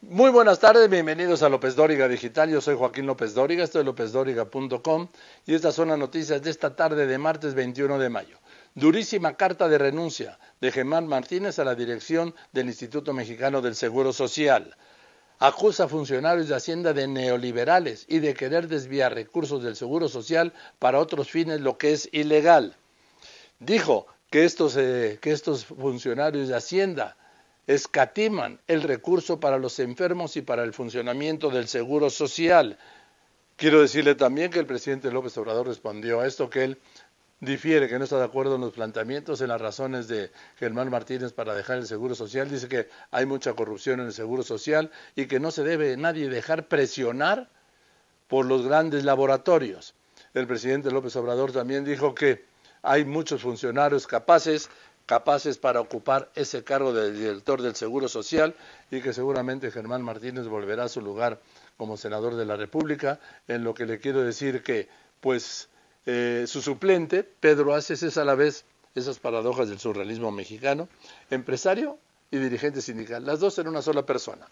Muy buenas tardes, bienvenidos a López Dóriga Digital. Yo soy Joaquín López Dóriga, estoy lópezdóriga.com y estas son las noticias de esta tarde de martes 21 de mayo. Durísima carta de renuncia de Germán Martínez a la dirección del Instituto Mexicano del Seguro Social. Acusa a funcionarios de Hacienda de neoliberales y de querer desviar recursos del Seguro Social para otros fines, lo que es ilegal. Dijo que estos eh, funcionarios de Hacienda escatiman el recurso para los enfermos y para el funcionamiento del Seguro Social. Quiero decirle también que el presidente López Obrador respondió a esto, que él difiere, que no está de acuerdo en los planteamientos, en las razones de Germán Martínez para dejar el Seguro Social. Dice que hay mucha corrupción en el Seguro Social y que no se debe nadie dejar presionar por los grandes laboratorios. El presidente López Obrador también dijo que hay muchos funcionarios capaces capaces para ocupar ese cargo de director del Seguro Social y que seguramente Germán Martínez volverá a su lugar como senador de la República, en lo que le quiero decir que, pues, eh, su suplente, Pedro Aces, es a la vez esas paradojas del surrealismo mexicano, empresario y dirigente sindical, las dos en una sola persona.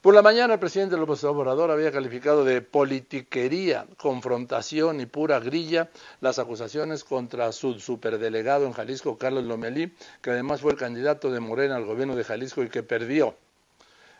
Por la mañana el presidente López Obrador había calificado de politiquería, confrontación y pura grilla las acusaciones contra su superdelegado en Jalisco, Carlos Lomelí, que además fue el candidato de Morena al gobierno de Jalisco y que perdió.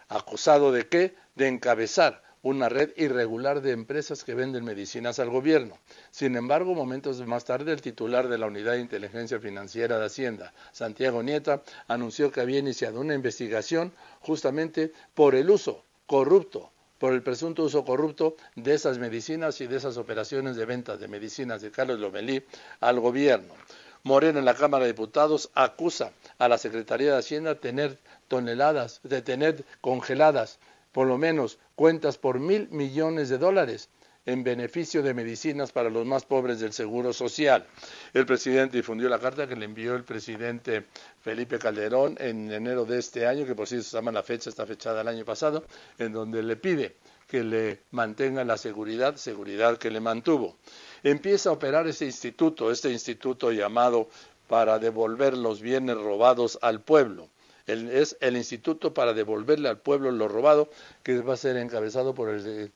¿Acusado de qué? De encabezar una red irregular de empresas que venden medicinas al gobierno. Sin embargo, momentos más tarde, el titular de la Unidad de Inteligencia Financiera de Hacienda, Santiago Nieta, anunció que había iniciado una investigación justamente por el uso corrupto por el presunto uso corrupto de esas medicinas y de esas operaciones de ventas de medicinas de Carlos Lomelí al gobierno. Moreno en la Cámara de Diputados acusa a la Secretaría de Hacienda de tener toneladas, de tener congeladas por lo menos cuentas por mil millones de dólares en beneficio de medicinas para los más pobres del Seguro Social. El presidente difundió la carta que le envió el presidente Felipe Calderón en enero de este año, que por si se llama la fecha, está fechada el año pasado, en donde le pide que le mantenga la seguridad, seguridad que le mantuvo. Empieza a operar ese instituto, este instituto llamado para devolver los bienes robados al pueblo es el Instituto para devolverle al pueblo lo robado, que va a ser encabezado por el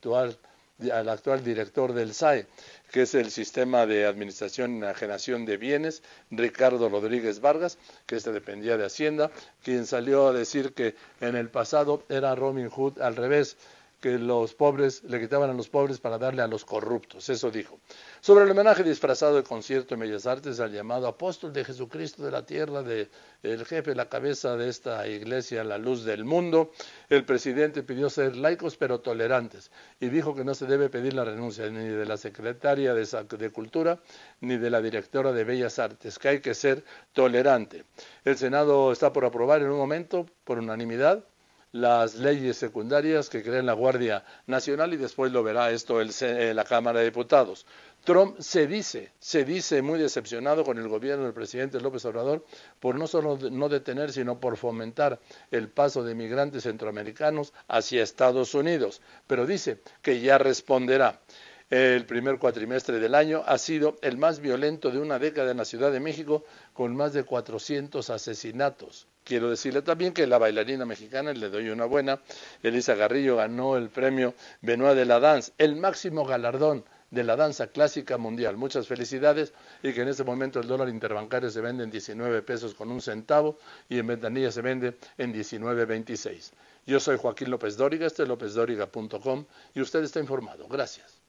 actual, director del SAE, que es el Sistema de Administración y generación de Bienes, Ricardo Rodríguez Vargas, que este dependía de Hacienda, quien salió a decir que en el pasado era Robin Hood al revés que los pobres le quitaban a los pobres para darle a los corruptos, eso dijo. Sobre el homenaje disfrazado de concierto en Bellas Artes al llamado apóstol de Jesucristo de la tierra, de, el jefe, la cabeza de esta iglesia, la luz del mundo, el presidente pidió ser laicos pero tolerantes y dijo que no se debe pedir la renuncia ni de la secretaria de Cultura ni de la directora de Bellas Artes, que hay que ser tolerante. El Senado está por aprobar en un momento, por unanimidad, las leyes secundarias que crea la Guardia Nacional y después lo verá esto el, eh, la Cámara de Diputados. Trump se dice, se dice muy decepcionado con el gobierno del presidente López Obrador por no solo no detener, sino por fomentar el paso de migrantes centroamericanos hacia Estados Unidos, pero dice que ya responderá. El primer cuatrimestre del año ha sido el más violento de una década en la Ciudad de México, con más de 400 asesinatos. Quiero decirle también que la bailarina mexicana, le doy una buena, Elisa Garrillo ganó el premio Benoit de la Danza, el máximo galardón de la danza clásica mundial. Muchas felicidades y que en este momento el dólar interbancario se vende en 19 pesos con un centavo y en ventanilla se vende en 19.26. Yo soy Joaquín López Dóriga, este es lópezdóriga.com y usted está informado. Gracias.